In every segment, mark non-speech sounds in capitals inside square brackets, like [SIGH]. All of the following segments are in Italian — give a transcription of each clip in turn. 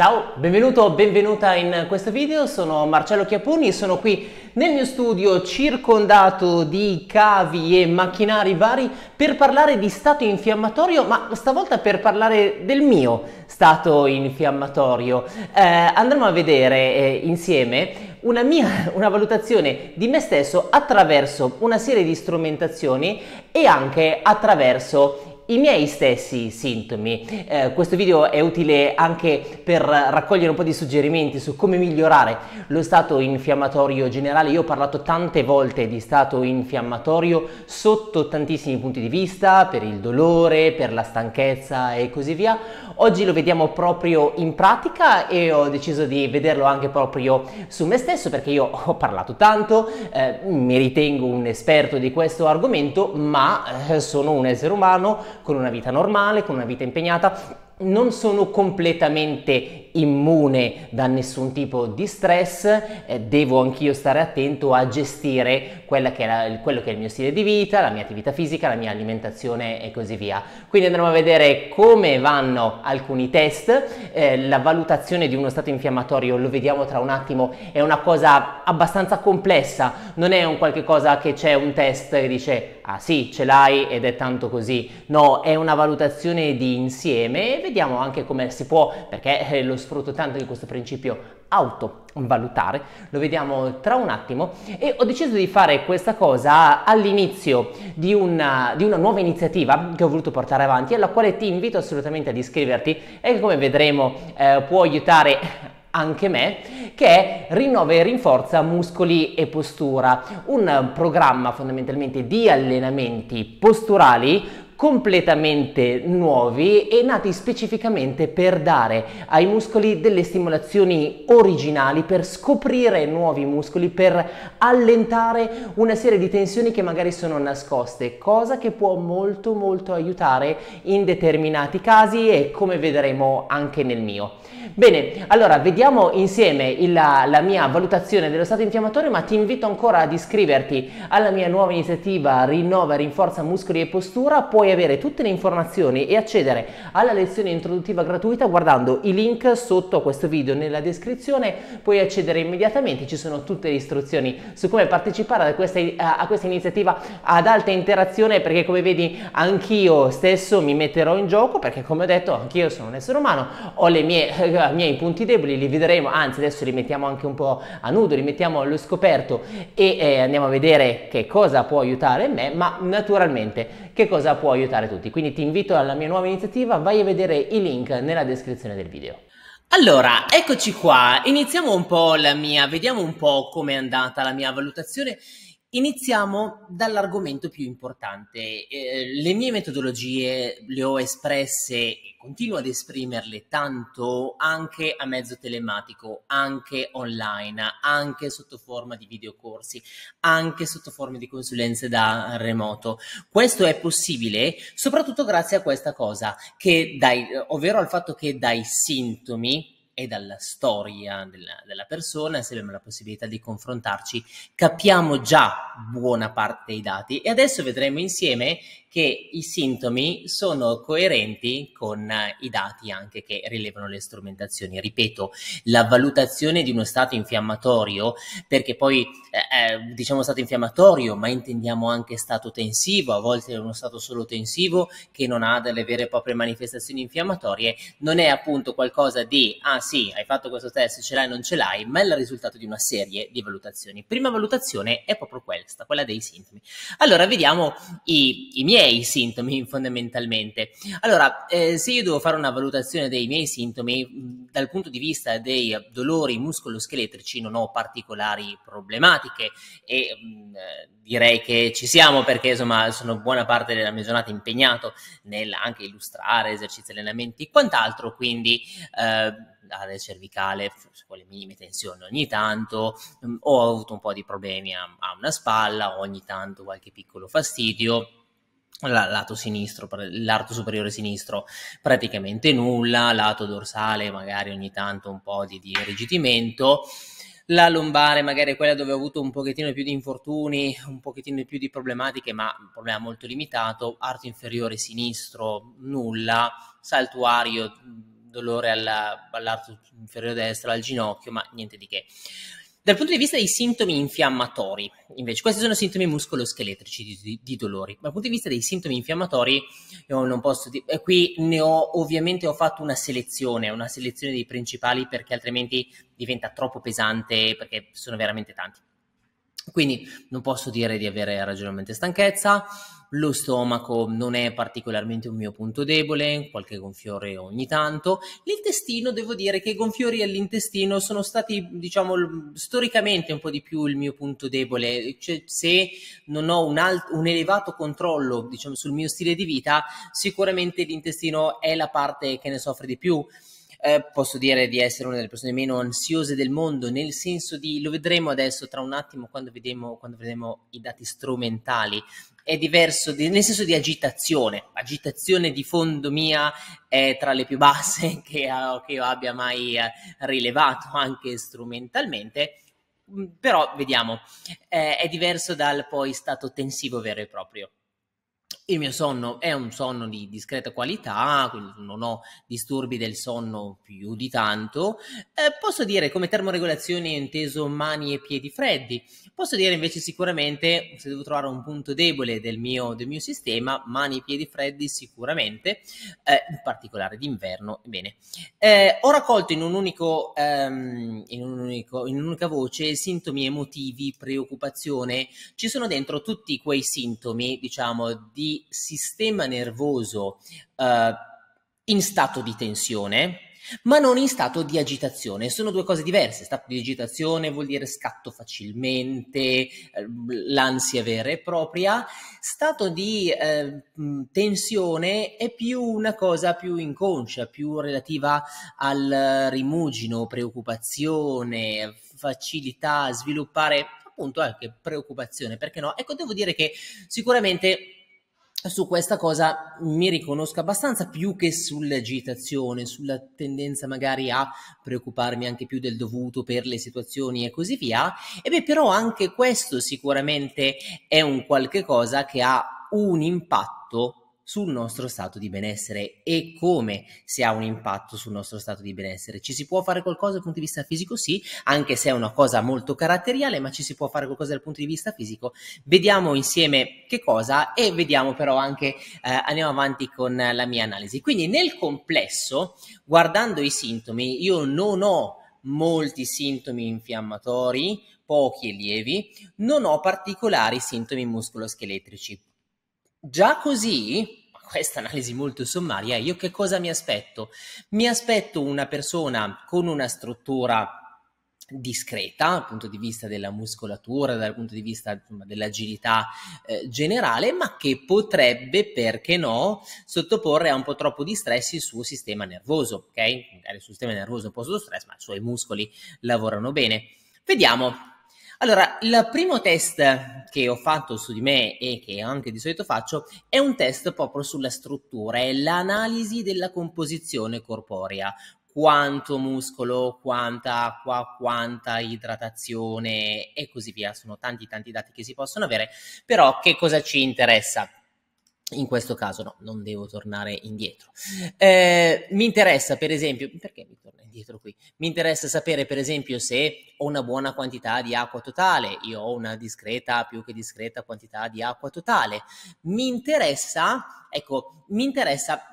Ciao, benvenuto o benvenuta in questo video, sono Marcello Chiapponi, sono qui nel mio studio circondato di cavi e macchinari vari per parlare di stato infiammatorio, ma stavolta per parlare del mio stato infiammatorio. Eh, andremo a vedere eh, insieme una mia [LAUGHS] una valutazione di me stesso attraverso una serie di strumentazioni e anche attraverso i miei stessi sintomi. Eh, questo video è utile anche per raccogliere un po' di suggerimenti su come migliorare lo stato infiammatorio generale. Io ho parlato tante volte di stato infiammatorio sotto tantissimi punti di vista, per il dolore, per la stanchezza e così via. Oggi lo vediamo proprio in pratica e ho deciso di vederlo anche proprio su me stesso perché io ho parlato tanto, eh, mi ritengo un esperto di questo argomento, ma eh, sono un essere umano con una vita normale, con una vita impegnata, non sono completamente immune da nessun tipo di stress, eh, devo anch'io stare attento a gestire che la, quello che è il mio stile di vita, la mia attività fisica, la mia alimentazione e così via. Quindi andremo a vedere come vanno alcuni test, eh, la valutazione di uno stato infiammatorio lo vediamo tra un attimo, è una cosa abbastanza complessa, non è un qualche cosa che c'è un test che dice ah sì ce l'hai ed è tanto così, no, è una valutazione di insieme e vediamo anche come si può, perché eh, lo studio sfrutto tanto di questo principio autovalutare, lo vediamo tra un attimo e ho deciso di fare questa cosa all'inizio di una, di una nuova iniziativa che ho voluto portare avanti alla quale ti invito assolutamente ad iscriverti e che come vedremo eh, può aiutare anche me, che è Rinnova e rinforza muscoli e postura, un programma fondamentalmente di allenamenti posturali completamente nuovi e nati specificamente per dare ai muscoli delle stimolazioni originali, per scoprire nuovi muscoli, per allentare una serie di tensioni che magari sono nascoste, cosa che può molto molto aiutare in determinati casi e come vedremo anche nel mio. Bene, allora vediamo insieme il, la, la mia valutazione dello stato infiammatorio, ma ti invito ancora ad iscriverti alla mia nuova iniziativa Rinnova, rinforza muscoli e postura, puoi puoi avere tutte le informazioni e accedere alla lezione introduttiva gratuita guardando i link sotto a questo video nella descrizione, puoi accedere immediatamente, ci sono tutte le istruzioni su come partecipare a questa, a questa iniziativa ad alta interazione perché come vedi anch'io stesso mi metterò in gioco perché come ho detto anch'io sono un essere umano, ho eh, i miei punti deboli, li vedremo, anzi adesso li mettiamo anche un po' a nudo, li mettiamo allo scoperto e eh, andiamo a vedere che cosa può aiutare me, ma naturalmente che cosa può aiutare aiutare tutti. Quindi ti invito alla mia nuova iniziativa, vai a vedere i link nella descrizione del video. Allora, eccoci qua, iniziamo un po' la mia, vediamo un po' com'è andata la mia valutazione Iniziamo dall'argomento più importante. Eh, le mie metodologie le ho espresse e continuo ad esprimerle tanto anche a mezzo telematico, anche online, anche sotto forma di videocorsi, anche sotto forma di consulenze da remoto. Questo è possibile soprattutto grazie a questa cosa, dai, ovvero al fatto che dai sintomi e dalla storia della, della persona, se abbiamo la possibilità di confrontarci, capiamo già buona parte dei dati e adesso vedremo insieme che i sintomi sono coerenti con eh, i dati anche che rilevano le strumentazioni. Ripeto, la valutazione di uno stato infiammatorio, perché poi eh, diciamo stato infiammatorio, ma intendiamo anche stato tensivo, a volte è uno stato solo tensivo che non ha delle vere e proprie manifestazioni infiammatorie, non è appunto qualcosa di ah, sì, hai fatto questo test, ce l'hai, o non ce l'hai, ma è il risultato di una serie di valutazioni. Prima valutazione è proprio questa, quella dei sintomi. Allora, vediamo i, i miei sintomi [LAUGHS] fondamentalmente. Allora, eh, se io devo fare una valutazione dei miei sintomi, dal punto di vista dei dolori muscoloscheletrici non ho particolari problematiche e mh, direi che ci siamo perché insomma sono buona parte della mia giornata impegnato nel anche illustrare esercizi, allenamenti e quant'altro, quindi eh, area cervicale, con le minime tensioni ogni tanto, mm, ho avuto un po' di problemi a, a una spalla, ogni tanto qualche piccolo fastidio lato sinistro, lato superiore sinistro praticamente nulla, lato dorsale magari ogni tanto un po' di, di irrigidimento, la lombare magari quella dove ho avuto un pochettino più di infortuni, un pochettino più di problematiche, ma un problema molto limitato, arto inferiore sinistro nulla, saltuario dolore alla, all'arto inferiore destro, al ginocchio, ma niente di che. Dal punto di vista dei sintomi infiammatori, invece, questi sono sintomi muscoloscheletrici di, di, di dolori. Dal punto di vista dei sintomi infiammatori, io non posso dire. Eh, qui ne ho ovviamente ho fatto una selezione, una selezione dei principali perché altrimenti diventa troppo pesante perché sono veramente tanti. Quindi non posso dire di avere ragionalmente stanchezza, lo stomaco non è particolarmente un mio punto debole, qualche gonfiore ogni tanto, l'intestino devo dire che i gonfiori all'intestino sono stati diciamo storicamente un po' di più il mio punto debole, cioè, se non ho un, alt- un elevato controllo diciamo, sul mio stile di vita sicuramente l'intestino è la parte che ne soffre di più eh, posso dire di essere una delle persone meno ansiose del mondo, nel senso di lo vedremo adesso tra un attimo quando vedremo, quando vedremo i dati strumentali è diverso di, nel senso di agitazione. Agitazione di fondo mia è tra le più basse [LAUGHS] che, uh, che io abbia mai eh, rilevato anche strumentalmente. Mm, però vediamo, eh, è diverso dal poi stato tensivo vero e proprio. Il mio sonno è un sonno di discreta qualità, quindi non ho disturbi del sonno più di tanto. Eh, posso dire come termoregolazione ho inteso mani e piedi freddi. Posso dire invece sicuramente, se devo trovare un punto debole del mio, del mio sistema, mani e piedi freddi sicuramente, eh, in particolare d'inverno. Bene. Eh, ho raccolto in, un unico, ehm, in, un unico, in un'unica voce sintomi emotivi, preoccupazione. Ci sono dentro tutti quei sintomi, diciamo, di sistema nervoso eh, in stato di tensione, ma non in stato di agitazione. Sono due cose diverse. Stato di agitazione vuol dire scatto facilmente, eh, l'ansia vera e propria. Stato di eh, mm, tensione è più una cosa più inconscia, più relativa al rimugino, preoccupazione, facilità a sviluppare appunto anche preoccupazione, perché no? Ecco, devo dire che sicuramente su questa cosa mi riconosco abbastanza più che sull'agitazione, sulla tendenza magari a preoccuparmi anche più del dovuto per le situazioni e così via. E beh, però anche questo sicuramente è un qualche cosa che ha un impatto sul nostro stato di benessere e come si ha un impatto sul nostro stato di benessere. Ci si può fare qualcosa dal punto di vista fisico? Sì, anche se è una cosa molto caratteriale, ma ci si può fare qualcosa dal punto di vista fisico. Vediamo insieme che cosa e vediamo però anche, eh, andiamo avanti con la mia analisi. Quindi nel complesso, guardando i sintomi, io non ho molti sintomi infiammatori, pochi e lievi, non ho particolari sintomi muscoloscheletrici. Già così, questa analisi molto sommaria, io che cosa mi aspetto? Mi aspetto una persona con una struttura discreta dal punto di vista della muscolatura, dal punto di vista insomma, dell'agilità eh, generale, ma che potrebbe, perché no, sottoporre a un po' troppo di stress il suo sistema nervoso, ok? Magari il suo sistema nervoso è un po' sotto stress, ma i suoi muscoli lavorano bene. Vediamo allora, il primo test che ho fatto su di me e che anche di solito faccio è un test proprio sulla struttura, è l'analisi della composizione corporea quanto muscolo, quanta acqua, quanta idratazione e così via. Sono tanti tanti dati che si possono avere, però che cosa ci interessa? In questo caso no, non devo tornare indietro. Eh, mi interessa, per esempio, perché mi torna indietro qui? Mi interessa sapere, per esempio, se ho una buona quantità di acqua totale, io ho una discreta, più che discreta quantità di acqua totale. Mi interessa, ecco, mi interessa,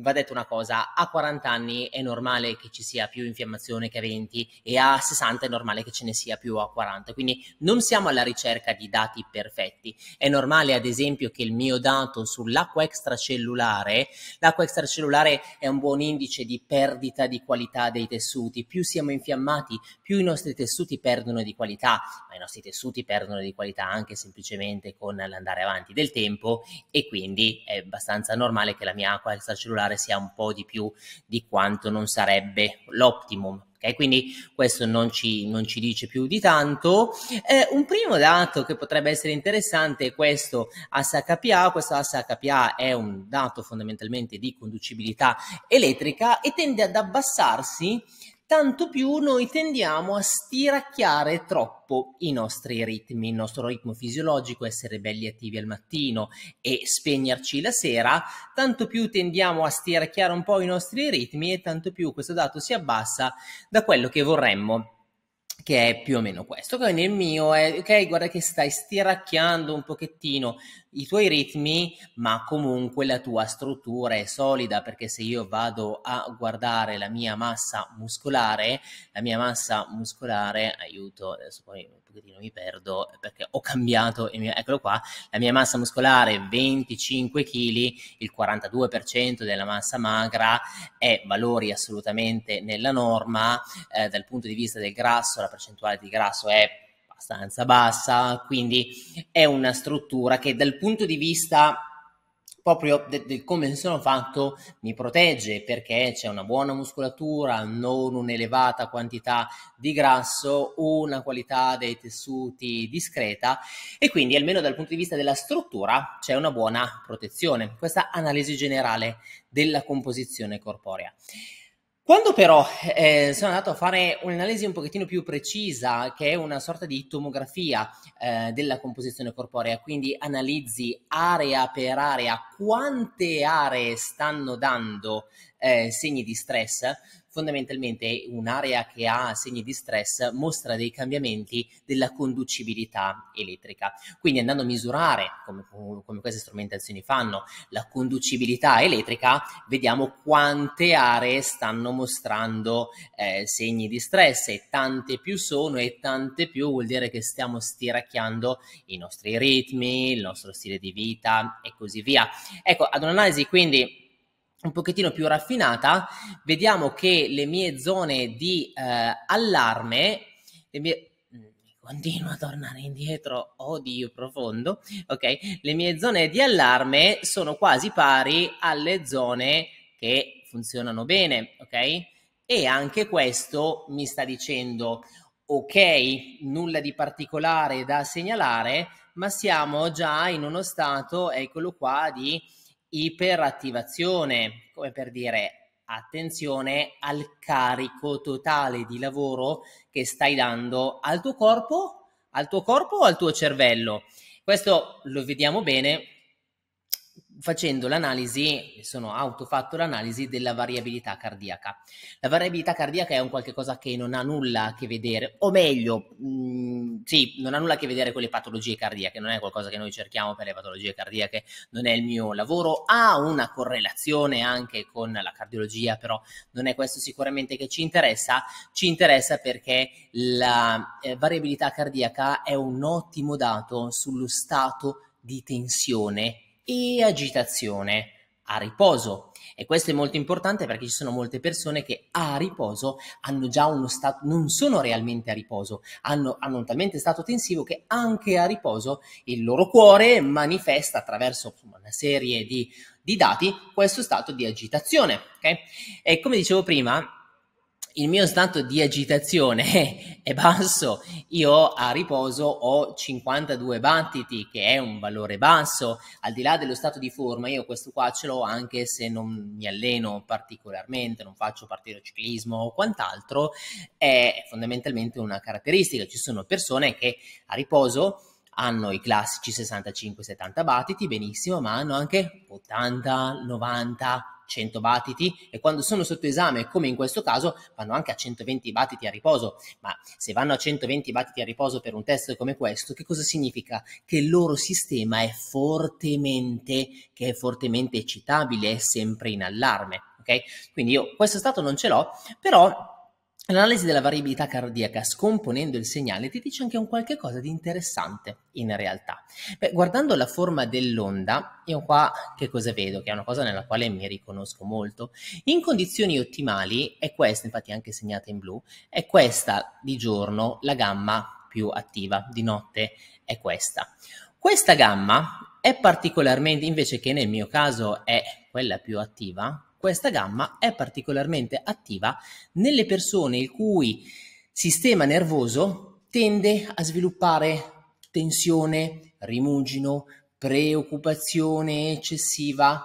va detto una cosa, a 40 anni è normale che ci sia più infiammazione che a 20 e a 60 è normale che ce ne sia più a 40, quindi non siamo alla ricerca di dati perfetti. È normale, ad esempio, che il mio dato su sull'acqua extracellulare, l'acqua extracellulare è un buon indice di perdita di qualità dei tessuti. Più siamo infiammati, più i nostri tessuti perdono di qualità, ma i nostri tessuti perdono di qualità anche semplicemente con l'andare avanti del tempo e quindi è abbastanza normale che la mia acqua extracellulare sia un po' di più di quanto non sarebbe l'optimum Okay, quindi questo non ci, non ci, dice più di tanto. Eh, un primo dato che potrebbe essere interessante è questo HPA. Questo HPA è un dato fondamentalmente di conducibilità elettrica e tende ad abbassarsi tanto più noi tendiamo a stiracchiare troppo i nostri ritmi, il nostro ritmo fisiologico, essere belli attivi al mattino e spegnerci la sera, tanto più tendiamo a stiracchiare un po' i nostri ritmi e tanto più questo dato si abbassa da quello che vorremmo che è più o meno questo. Quindi il mio è, ok, guarda che stai stiracchiando un pochettino, i tuoi ritmi, ma comunque la tua struttura è solida perché se io vado a guardare la mia massa muscolare, la mia massa muscolare, aiuto, adesso poi un pochettino mi perdo perché ho cambiato, eccolo qua, la mia massa muscolare 25 kg, il 42% della massa magra è valori assolutamente nella norma, eh, dal punto di vista del grasso, la percentuale di grasso è abbastanza bassa, quindi è una struttura che dal punto di vista proprio del de come sono fatto mi protegge perché c'è una buona muscolatura, non un'elevata quantità di grasso, una qualità dei tessuti discreta e quindi almeno dal punto di vista della struttura c'è una buona protezione. Questa analisi generale della composizione corporea. Quando però eh, sono andato a fare un'analisi un pochettino più precisa, che è una sorta di tomografia eh, della composizione corporea, quindi analizzi area per area quante aree stanno dando eh, segni di stress, fondamentalmente un'area che ha segni di stress mostra dei cambiamenti della conducibilità elettrica. Quindi andando a misurare, come, come, queste strumentazioni fanno, la conducibilità elettrica, vediamo quante aree stanno mostrando eh, segni di stress e tante più sono e tante più vuol dire che stiamo stiracchiando i nostri ritmi, il nostro stile di vita e così via. Ecco, ad un'analisi quindi un pochettino più raffinata, vediamo che le mie zone di eh, allarme, le mie mm, continuo a tornare indietro, odio profondo, ok? Le mie zone di allarme sono quasi pari alle zone che funzionano bene, ok? E anche questo mi sta dicendo, ok, nulla di particolare da segnalare, ma siamo già in uno stato, eccolo qua, di iperattivazione, come per dire attenzione al carico totale di lavoro che stai dando al tuo corpo, al tuo corpo o al tuo cervello. Questo lo vediamo bene facendo l'analisi, sono autofatto l'analisi della variabilità cardiaca. La variabilità cardiaca è un qualche cosa che non ha nulla a che vedere, o meglio, mh, mm, sì, non ha nulla a che vedere con le patologie cardiache, non è qualcosa che noi cerchiamo per le patologie cardiache, non è il mio lavoro, ha una correlazione anche con la cardiologia, però non è questo sicuramente che ci interessa, ci interessa perché la eh, variabilità cardiaca è un ottimo dato sullo stato di tensione e agitazione a riposo. E questo è molto importante perché ci sono molte persone che a riposo hanno già uno stato, non sono realmente a riposo, hanno, hanno talmente stato tensivo che anche a riposo il loro cuore manifesta attraverso una serie di, di dati questo stato di agitazione. Okay? E come dicevo prima, il mio stato di agitazione [LAUGHS] è basso, io a riposo ho 52 battiti, che è un valore basso, al di là dello stato di forma, io questo qua ce l'ho anche se non mi alleno particolarmente, non faccio partire ciclismo o quant'altro, è fondamentalmente una caratteristica, ci sono persone che a riposo hanno i classici 65-70 battiti, benissimo, ma hanno anche 80, 90, 100 battiti e quando sono sotto esame, come in questo caso, vanno anche a 120 battiti a riposo. Ma se vanno a 120 battiti a riposo per un test come questo, che cosa significa? Che il loro sistema è fortemente, è fortemente eccitabile, è sempre in allarme. Okay? Quindi io questo stato non ce l'ho, però L'analisi della variabilità cardiaca scomponendo il segnale ti dice anche un qualche cosa di interessante in realtà. Beh, guardando la forma dell'onda, io qua che cosa vedo? Che è una cosa nella quale mi riconosco molto. In condizioni ottimali, è questa, infatti anche segnata in blu, è questa di giorno la gamma più attiva, di notte è questa. Questa gamma è particolarmente, invece che nel mio caso è quella più attiva, questa gamma è particolarmente attiva nelle persone il cui sistema nervoso tende a sviluppare tensione, rimugino, preoccupazione eccessiva.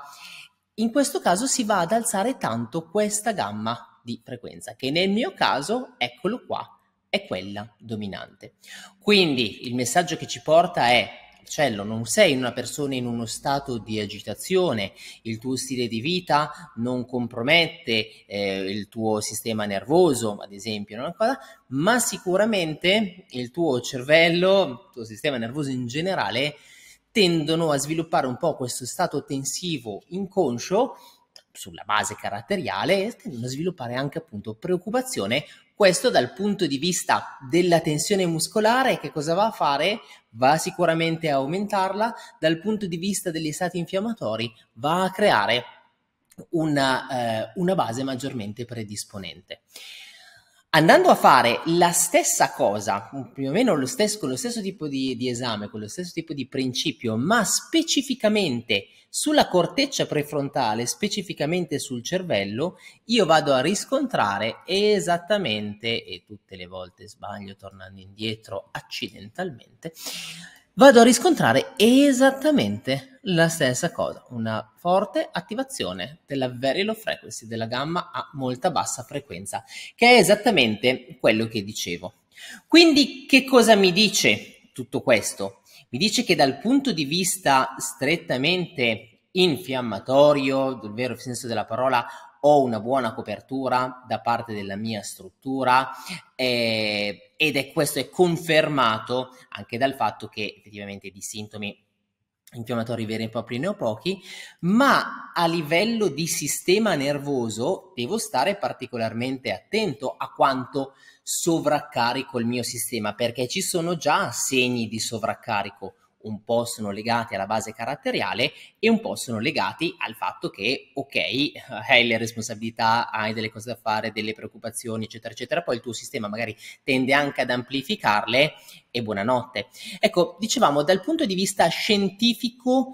In questo caso si va ad alzare tanto questa gamma di frequenza, che nel mio caso, eccolo qua, è quella dominante. Quindi il messaggio che ci porta è cioè non sei una persona in uno stato di agitazione, il tuo stile di vita non compromette eh, il tuo sistema nervoso, ad esempio, no? ma sicuramente il tuo cervello, il tuo sistema nervoso in generale, tendono a sviluppare un po' questo stato tensivo inconscio sulla base caratteriale e tendono a sviluppare anche appunto preoccupazione. Questo dal punto di vista della tensione muscolare, che cosa va a fare? Va sicuramente a aumentarla, dal punto di vista degli stati infiammatori va a creare una, eh, una base maggiormente predisponente andando a fare la stessa cosa, più o meno lo stesso, con lo stesso tipo di, di, esame, con lo stesso tipo di principio, ma specificamente sulla corteccia prefrontale, specificamente sul cervello, io vado a riscontrare esattamente, e tutte le volte sbaglio tornando indietro accidentalmente, vado a riscontrare esattamente la stessa cosa, una forte attivazione della very low frequency, della gamma a molta bassa frequenza, che è esattamente quello che dicevo. Quindi che cosa mi dice tutto questo? Mi dice che dal punto di vista strettamente infiammatorio, del vero senso della parola, ho una buona copertura da parte della mia struttura eh, ed è questo è confermato anche dal fatto che effettivamente di sintomi infiammatori veri e propri ne ho pochi, ma a livello di sistema nervoso devo stare particolarmente attento a quanto sovraccarico il mio sistema perché ci sono già segni di sovraccarico un po' sono legati alla base caratteriale e un po' sono legati al fatto che, ok, [LAUGHS] hai le responsabilità, hai delle cose da fare, delle preoccupazioni, eccetera, eccetera, poi il tuo sistema magari tende anche ad amplificarle e buonanotte. Ecco, dicevamo, dal punto di vista scientifico,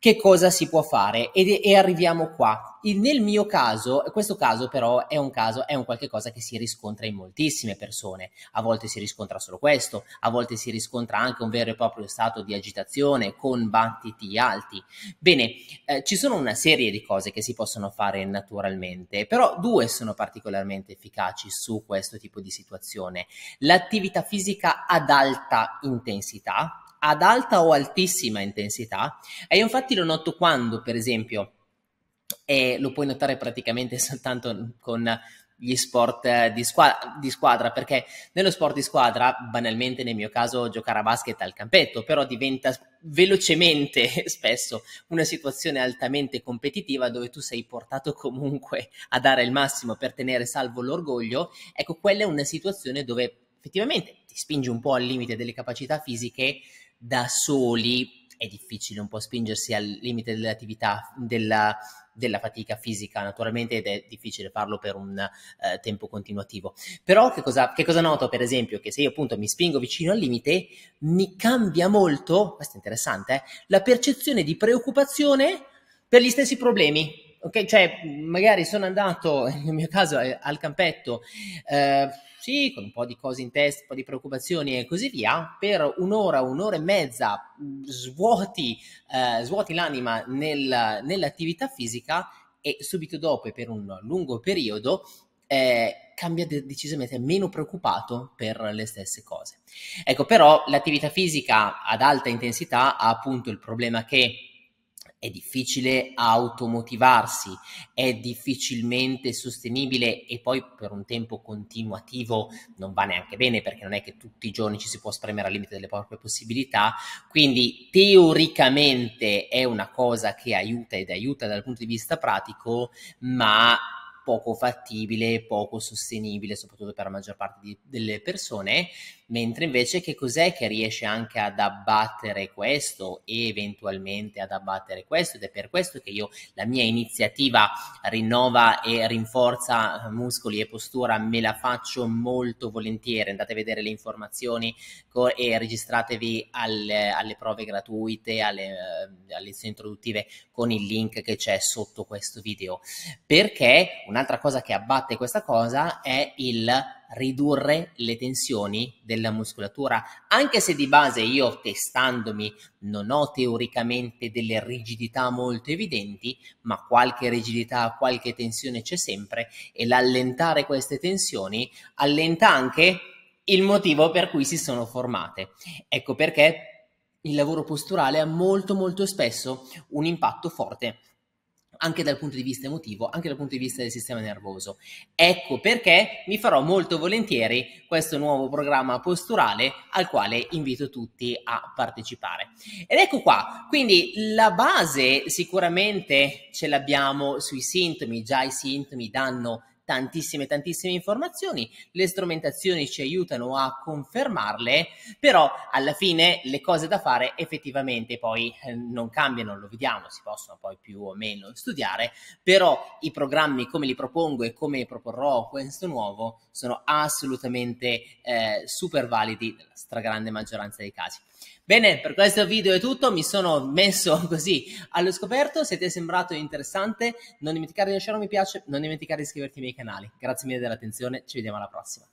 che cosa si può fare? Ed, e arriviamo qua. Il, nel mio caso, questo caso però è un caso, è un qualche cosa che si riscontra in moltissime persone. A volte si riscontra solo questo, a volte si riscontra anche un vero e proprio stato di agitazione con battiti alti. Bene, eh, ci sono una serie di cose che si possono fare naturalmente, però due sono particolarmente efficaci su questo tipo di situazione. L'attività fisica ad alta intensità, ad alta o altissima intensità e io infatti lo noto quando, per esempio, e lo puoi notare praticamente [LAUGHS] soltanto con gli sport di squadra, di squadra, perché nello sport di squadra, banalmente nel mio caso, giocare a basket al campetto, però diventa velocemente [LAUGHS] spesso una situazione altamente competitiva dove tu sei portato comunque a dare il massimo per tenere salvo l'orgoglio. Ecco, quella è una situazione dove effettivamente ti spingi un po' al limite delle capacità fisiche, da soli è difficile un po' spingersi al limite dell'attività, della, della fatica fisica naturalmente ed è difficile farlo per un eh, tempo continuativo. Però che cosa, che cosa, noto per esempio? Che se io appunto mi spingo vicino al limite mi cambia molto, questo è interessante, eh, la percezione di preoccupazione per gli stessi problemi ok? Cioè, magari sono andato, [LAUGHS] nel mio caso, eh, al campetto, eh, sì, con un po' di cose in testa, un po' di preoccupazioni e così via, per un'ora, un'ora e mezza mm, svuoti, eh, svuoti l'anima nel, nell'attività fisica e subito dopo e per un lungo periodo eh, cambia de- decisamente meno preoccupato per le stesse cose. Ecco, però l'attività fisica ad alta intensità ha appunto il problema che è difficile automotivarsi, è difficilmente sostenibile e poi per un tempo continuativo non va neanche bene perché non è che tutti i giorni ci si può spremere al limite delle proprie possibilità, quindi teoricamente è una cosa che aiuta ed aiuta dal punto di vista pratico, ma poco fattibile, poco sostenibile, soprattutto per la maggior parte di, delle persone, mentre invece che cos'è che riesce anche ad abbattere questo e eventualmente ad abbattere questo ed è per questo che io la mia iniziativa rinnova e rinforza eh, muscoli e postura me la faccio molto volentieri, andate a vedere le informazioni co- e registratevi alle, alle prove gratuite, alle, eh, alle lezioni introduttive con il link che c'è sotto questo video perché una un'altra cosa che abbatte questa cosa è il ridurre le tensioni della muscolatura, anche se di base io testandomi non ho teoricamente delle rigidità molto evidenti, ma qualche rigidità, qualche tensione c'è sempre e l'allentare queste tensioni allenta anche il motivo per cui si sono formate. Ecco perché il lavoro posturale ha molto molto spesso un impatto forte anche dal punto di vista emotivo, anche dal punto di vista del sistema nervoso. Ecco perché mi farò molto volentieri questo nuovo programma posturale al quale invito tutti a partecipare. Ed ecco qua, quindi la base sicuramente ce l'abbiamo sui sintomi, già i sintomi danno tantissime tantissime informazioni, le strumentazioni ci aiutano a confermarle, però alla fine le cose da fare effettivamente poi eh, non cambiano, lo vediamo, si possono poi più o meno studiare, però i programmi come li propongo e come proporrò questo nuovo sono assolutamente eh, super validi nella stragrande maggioranza dei casi. Bene, per questo video è tutto, mi sono messo [LAUGHS] così allo scoperto, se ti è sembrato interessante non dimenticare di lasciare un mi piace, non dimenticare di iscriverti ai miei canali. Grazie mille dell'attenzione, ci vediamo alla prossima.